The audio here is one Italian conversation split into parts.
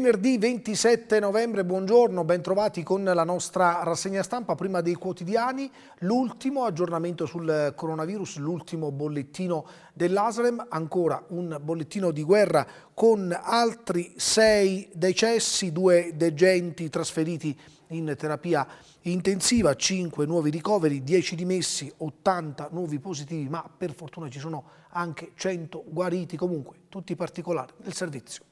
Venerdì 27 novembre, buongiorno, bentrovati con la nostra rassegna stampa, prima dei quotidiani, l'ultimo aggiornamento sul coronavirus, l'ultimo bollettino dell'Aslem, ancora un bollettino di guerra con altri sei decessi, due degenti trasferiti in terapia intensiva, cinque nuovi ricoveri, dieci dimessi, 80 nuovi positivi, ma per fortuna ci sono anche 100 guariti, comunque tutti i particolari del servizio.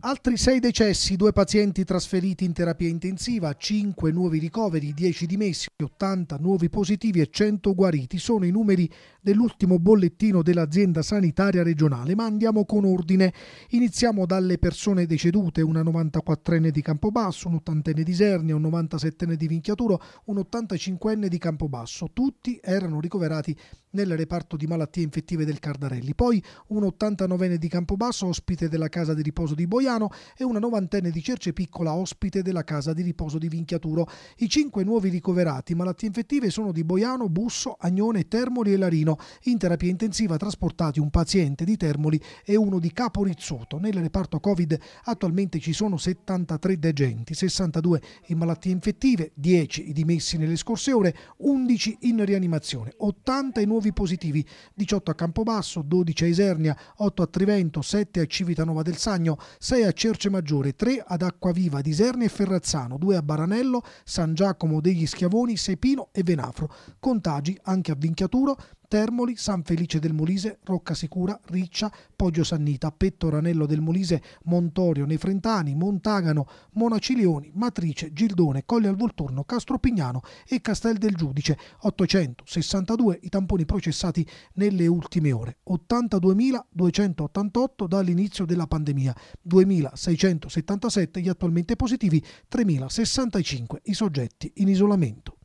Altri 6 decessi, 2 pazienti trasferiti in terapia intensiva, 5 nuovi ricoveri, 10 dimessi, 80 nuovi positivi e 100 guariti sono i numeri dell'ultimo bollettino dell'azienda sanitaria regionale, ma andiamo con ordine. Iniziamo dalle persone decedute, una 94enne di Campobasso, un 80enne di Sernia, un 97enne di Vinchiaturo, un 85enne di Campobasso. Tutti erano ricoverati nel reparto di malattie infettive del Cardarelli. Poi un 89enne di Campobasso, ospite della casa di riposo di Boia, Troiano e una novantenne di Cerce Piccola ospite della casa di riposo di Vinchiaturo. I cinque nuovi ricoverati malattie infettive sono di Boiano, Busso, Agnone, Termoli e Larino. In terapia intensiva trasportati un paziente di Termoli e uno di Caporizzoto. Nel reparto Covid attualmente ci sono 73 degenti, 62 in malattie infettive, 10 i dimessi nelle scorse ore, 11 in rianimazione, 80 i nuovi positivi, 18 a Campobasso, 12 a Isernia, 8 a Trivento, 7 a Civitanova del Sagno, 6 6 a Cerce Maggiore, 3 ad Acquaviva, Diserni e Ferrazzano, 2 a Baranello, San Giacomo degli Schiavoni, Sepino e Venafro. Contagi anche a Vinchiaturo, Termoli, San Felice del Molise, Roccasicura, Riccia, Poggio Sannita, Pettoranello del Molise, Montorio, Nefrentani, Montagano, Monaciglioni, Matrice, Gildone, Colle al Volturno, Castropignano e Castel del Giudice. 862 i tamponi processati nelle ultime ore, 82.288 dall'inizio della pandemia, 2.677 gli attualmente positivi, 3.065 i soggetti in isolamento.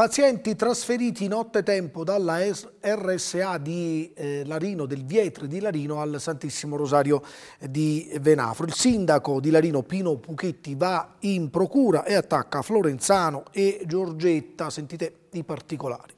Pazienti trasferiti nottetempo dalla RSA di eh, Larino, del Vietri di Larino, al Santissimo Rosario eh, di Venafro. Il sindaco di Larino, Pino Puchetti, va in procura e attacca Florenzano e Giorgetta. Sentite i particolari.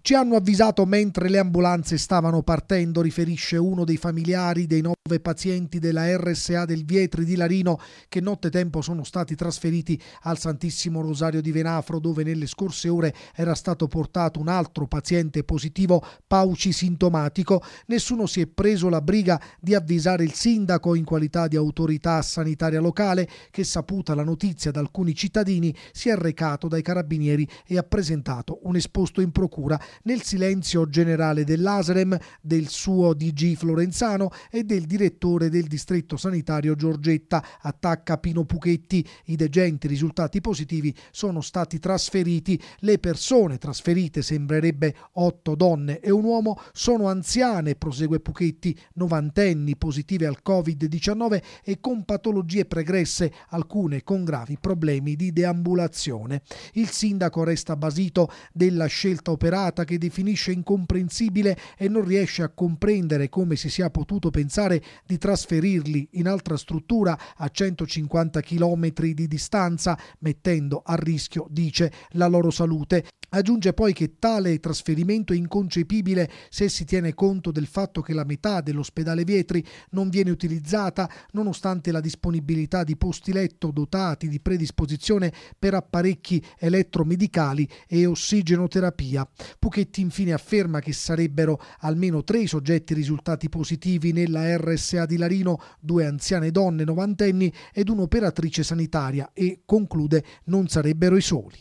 Ci hanno avvisato mentre le ambulanze stavano partendo, riferisce uno dei familiari dei nove pazienti della RSA del Vietri di Larino che nottetempo sono stati trasferiti al Santissimo Rosario di Venafro dove nelle scorse ore era stato portato un altro paziente positivo paucisintomatico. Nessuno si è preso la briga di avvisare il sindaco in qualità di autorità sanitaria locale che saputa la notizia da alcuni cittadini si è recato dai carabinieri e ha presentato un esposto in procura nel silenzio generale dell'Asrem, del suo DG Florenzano e del direttore del distretto sanitario Giorgetta. Attacca Pino Puchetti. I degenti risultati positivi sono stati trasferiti. Le persone trasferite, sembrerebbe otto donne e un uomo, sono anziane, prosegue Puchetti, novantenni positive al Covid-19 e con patologie pregresse, alcune con gravi problemi di deambulazione. Il sindaco resta basito della scelta operata sfigurata che definisce incomprensibile e non riesce a comprendere come si sia potuto pensare di trasferirli in altra struttura a 150 km di distanza, mettendo a rischio, dice, la loro salute. Aggiunge poi che tale trasferimento è inconcepibile se si tiene conto del fatto che la metà dell'ospedale Vietri non viene utilizzata nonostante la disponibilità di posti letto dotati di predisposizione per apparecchi elettromedicali e ossigenoterapia. Puchetti infine afferma che sarebbero almeno tre i soggetti risultati positivi nella RSA di Larino, due anziane donne novantenni ed un'operatrice sanitaria e conclude non sarebbero i soli.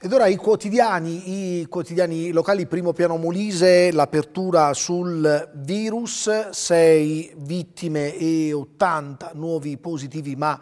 Ed ora i quotidiani, i quotidiani locali, primo piano Molise, l'apertura sul virus, 6 vittime e 80 nuovi positivi, ma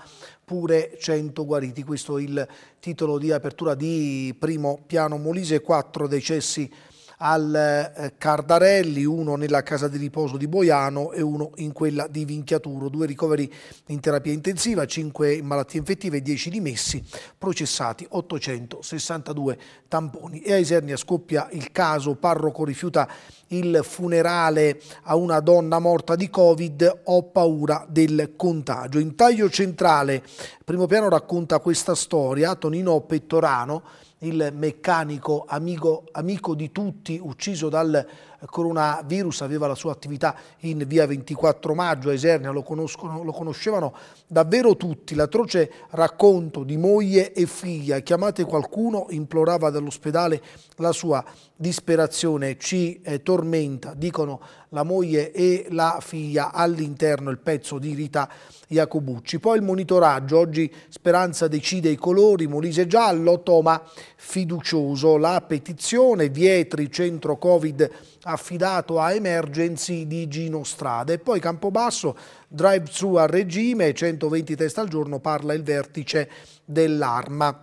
pure 100 guariti. Questo è il titolo di apertura di primo piano Molise, 4 decessi al eh, Cardarelli, uno nella casa di riposo di Boiano e uno in quella di Vinchiaturo, due ricoveri in terapia intensiva, 5 in malattie infettive, e 10 dimessi, processati 862 tamponi. E a Isernia scoppia il caso, parroco rifiuta il funerale a una donna morta di Covid, ho paura del contagio. In taglio centrale, primo piano racconta questa storia, Tonino Pettorano, il meccanico amico, amico di tutti ucciso dal coronavirus aveva la sua attività in via 24 maggio, a Esernia lo, lo conoscevano davvero tutti. L'atroce racconto di moglie e figlia, chiamate qualcuno, implorava dall'ospedale la sua disperazione, ci eh, tormenta, dicono la moglie e la figlia all'interno il pezzo di Rita Iacobucci. Poi il monitoraggio, oggi Speranza decide i colori, Molise giallo, Toma fiducioso, la petizione, Vietri, centro Covid affidato a Emergency di Gino Strada. E poi Campobasso, drive-thru a regime, 120 test al giorno, parla il vertice dell'arma.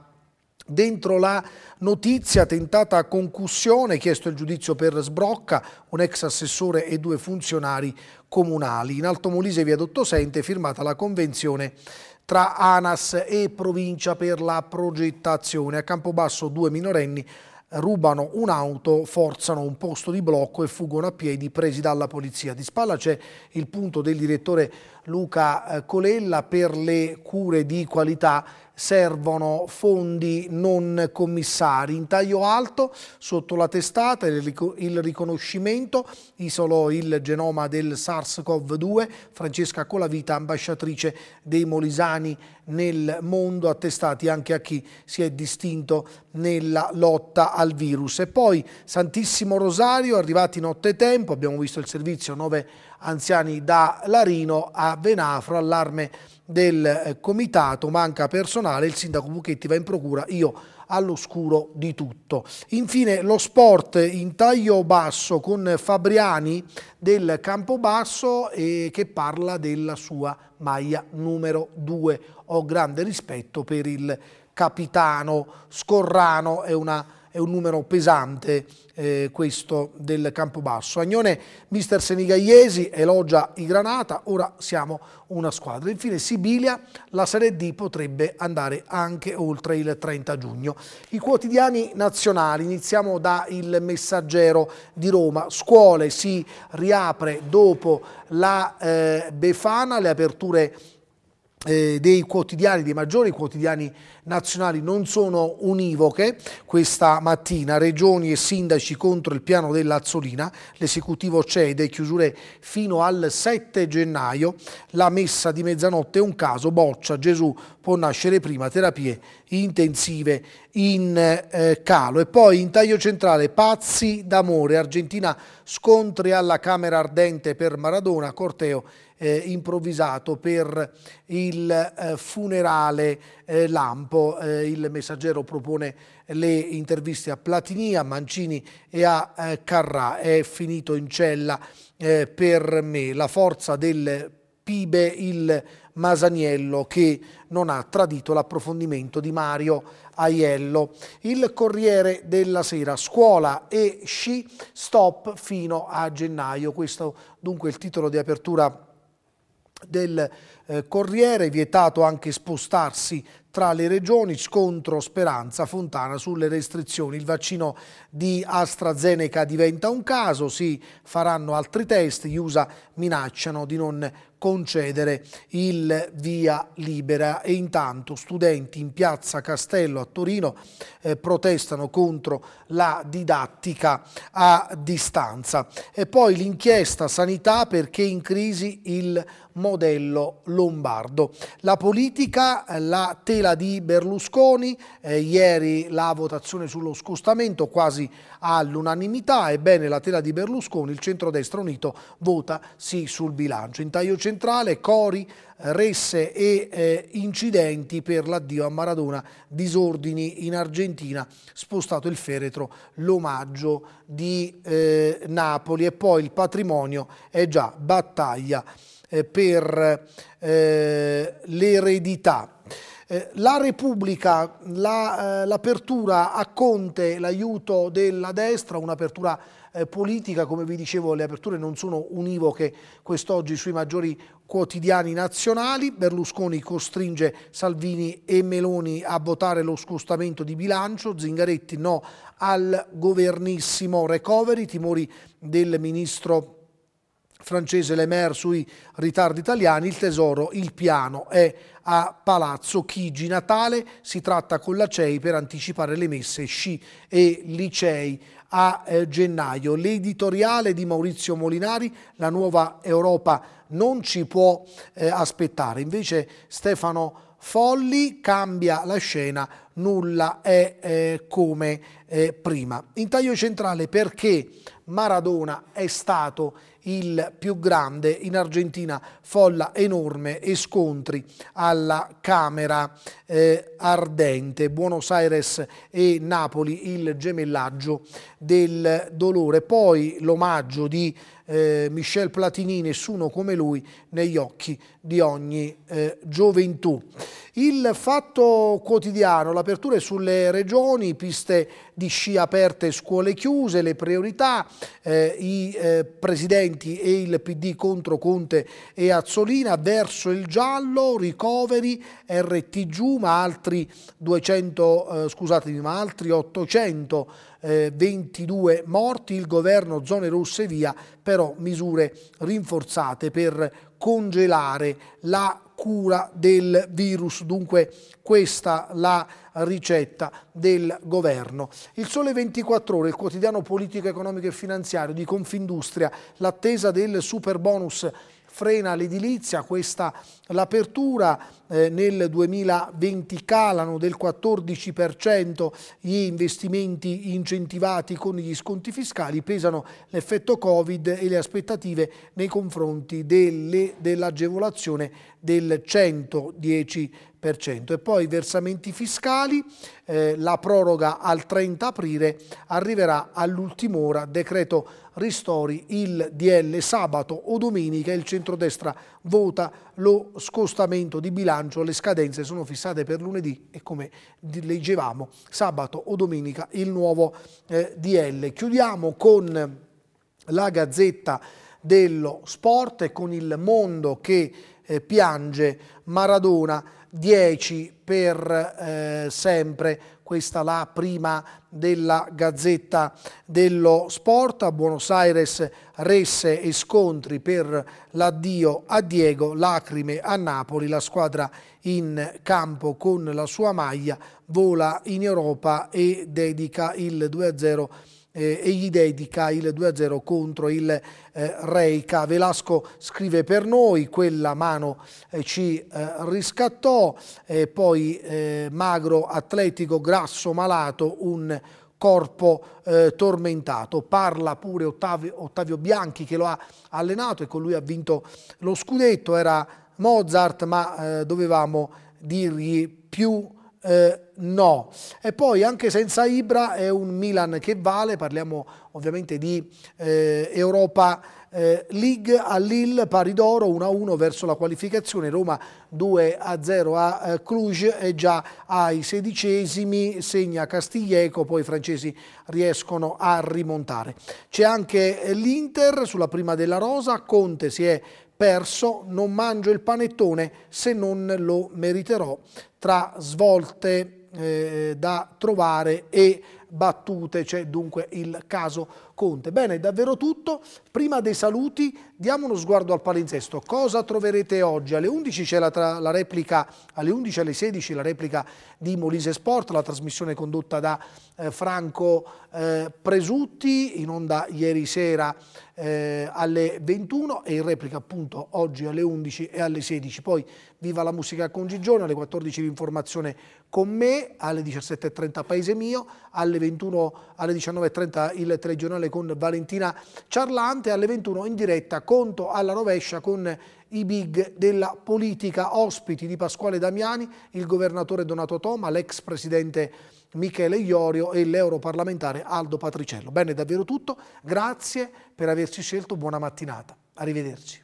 Dentro la notizia tentata concussione, chiesto il giudizio per Sbrocca, un ex assessore e due funzionari comunali. In Alto Molise via Dottosente è firmata la convenzione tra ANAS e provincia per la progettazione. A Campobasso due minorenni rubano un'auto, forzano un posto di blocco e fuggono a piedi presi dalla polizia. Di spalla c'è il punto del direttore Luca eh, Colella per le cure di qualità servono fondi non commissari. In taglio alto, sotto la testata, il riconoscimento isolò il genoma del SARS-CoV-2. Francesca Colavita, ambasciatrice dei Molisani nel mondo, attestati anche a chi si è distinto nella lotta al virus. E poi Santissimo Rosario, arrivati notte tempo, abbiamo visto il servizio 9 anziani da Larino a Venafro all'arme del eh, comitato, manca personale, il sindaco Buchetti va in procura, io all'oscuro di tutto. Infine lo sport in taglio basso con Fabriani del Campobasso eh, che parla della sua maglia numero 2. Ho grande rispetto per il capitano Scorrano, è una è un numero pesante eh, questo del Campobasso. Agnone, mister Senigallesi, elogia i Granata, ora siamo una squadra. Infine Sibilia, la Serie D potrebbe andare anche oltre il 30 giugno. I quotidiani nazionali, iniziamo da Il Messaggero di Roma. Scuole si riapre dopo la eh, Befana, le aperture eh, dei quotidiani, dei maggiori quotidiani nazionali non sono univoche. Questa mattina regioni e sindaci contro il piano dell'Azzolina, l'esecutivo cede chiusure fino al 7 gennaio, la messa di mezzanotte è un caso, boccia, Gesù può nascere prima, terapie intensive in eh, calo. E poi in taglio centrale pazzi d'amore, Argentina scontri alla Camera Ardente per Maradona, corteo eh, improvvisato per il eh, funerale eh, Lampo. Eh, il messaggero propone le interviste a Platini, a Mancini e a eh, Carrà. È finito in cella eh, per me. La forza del Pibe, il Masaniello che non ha tradito l'approfondimento di Mario Aiello. Il Corriere della Sera, scuola e sci, stop fino a gennaio. Questo dunque è il titolo di apertura del eh, Corriere, vietato anche spostarsi tra le regioni, scontro Speranza Fontana sulle restrizioni. Il vaccino di AstraZeneca diventa un caso, si faranno altri test, gli USA minacciano di non concedere il via libera e intanto studenti in piazza Castello a Torino eh, protestano contro la didattica a distanza. E poi l'inchiesta sanità perché in crisi il modello lombardo. La politica, eh, la tela di Berlusconi, eh, ieri la votazione sullo scostamento quasi all'unanimità, ebbene la tela di Berlusconi, il centrodestra unito vota sì sul bilancio. In taglio centrale Cori, eh, resse e eh, incidenti per l'addio a Maradona, disordini in Argentina, spostato il feretro, l'omaggio di eh, Napoli e poi il patrimonio è già battaglia eh, per eh, l'eredità. Eh, la Repubblica, l'apertura a Conte, l'aiuto della destra, un'apertura politica, come vi dicevo le aperture non sono univoche quest'oggi sui maggiori quotidiani nazionali, Berlusconi costringe Salvini e Meloni a votare lo scostamento di bilancio, Zingaretti no al governissimo recovery, timori del ministro francese Le Maire sui ritardi italiani, il tesoro, il piano è a Palazzo Chigi. Natale si tratta con la CEI per anticipare le messe sci e licei a eh, gennaio. L'editoriale di Maurizio Molinari, la nuova Europa non ci può eh, aspettare. Invece Stefano Folli cambia la scena, nulla è eh, come eh, prima. In taglio centrale perché Maradona è stato il più grande in Argentina, folla enorme e scontri alla Camera eh, Ardente, Buenos Aires e Napoli, il gemellaggio del dolore. Poi l'omaggio di eh, Michel Platini, nessuno come lui, negli occhi di ogni eh, gioventù. Il fatto quotidiano, l'apertura è sulle regioni, piste di sci aperte, scuole chiuse, le priorità, eh, i eh, presidenti e il PD contro Conte e Azzolina, verso il giallo, ricoveri, RTG, ma altri, 200, eh, scusatemi, ma altri 800 eh, 22 morti, il governo zone rosse via, però misure rinforzate per congelare la cura del virus. Dunque questa la ricetta del governo. Il Sole 24 Ore, il quotidiano politico, economico e finanziario di Confindustria, l'attesa del super bonus frena l'edilizia, questa l'apertura eh, nel 2020 calano del 14% gli investimenti incentivati con gli sconti fiscali, pesano l'effetto Covid e le aspettative nei confronti dell'agevolazione dell del 110%. E poi versamenti fiscali, eh, la proroga al 30 aprile arriverà all'ultima ora, decreto ristori, il DL sabato o domenica, il centrodestra vota lo scostamento di bilancio, le scadenze sono fissate per lunedì e come leggevamo sabato o domenica il nuovo eh, DL. Chiudiamo con la Gazzetta dello Sport e con il mondo che eh, piange Maradona 10 per eh, sempre, questa la prima della Gazzetta dello Sport, a Buenos Aires resse e scontri per l'addio a Diego, lacrime a Napoli, la squadra in campo con la sua maglia vola in Europa e dedica il 2-0 eh, e gli dedica il 2-0 contro il eh, Reica. Velasco scrive per noi, quella mano eh, ci eh, riscattò, e poi eh, magro, atletico, grasso, malato, un corpo eh, tormentato. Parla pure Ottavio, Ottavio, Bianchi che lo ha allenato e con lui ha vinto lo scudetto. Era Mozart, ma eh, dovevamo dirgli più eh, no. E poi anche senza Ibra è un Milan che vale, parliamo ovviamente di eh, Europa eh, League a Lille, pari d'oro 1-1 verso la qualificazione, Roma 2-0 a eh, Cluj e già ai sedicesimi segna Castiglieco, poi i francesi riescono a rimontare. C'è anche eh, l'Inter sulla prima della Rosa, Conte si è perso, non mangio il panettone se non lo meriterò, tra svolte eh, da trovare e battute, c'è dunque il caso Conte. Bene, davvero tutto. Prima dei saluti diamo uno sguardo al palinsesto. Cosa troverete oggi? Alle 11 c'è la, la, replica, alle 11 alle 16 la replica di Molise Sport, la trasmissione condotta da eh, Franco eh, Presutti, in onda ieri sera eh, alle 21 e in replica appunto oggi alle 11 e alle 16. Poi viva la musica con Gigione, alle 14 l'informazione con me, alle 17.30 Paese Mio, alle 21 alle 19.30 il telegiornale con Valentina Ciarlante, alle 21 in diretta conto alla rovescia con i big della politica, ospiti di Pasquale Damiani, il governatore Donato Toma, l'ex presidente Michele Iorio e l'europarlamentare Aldo Patriciello. Bene, davvero tutto, grazie per averci scelto, buona mattinata, arrivederci.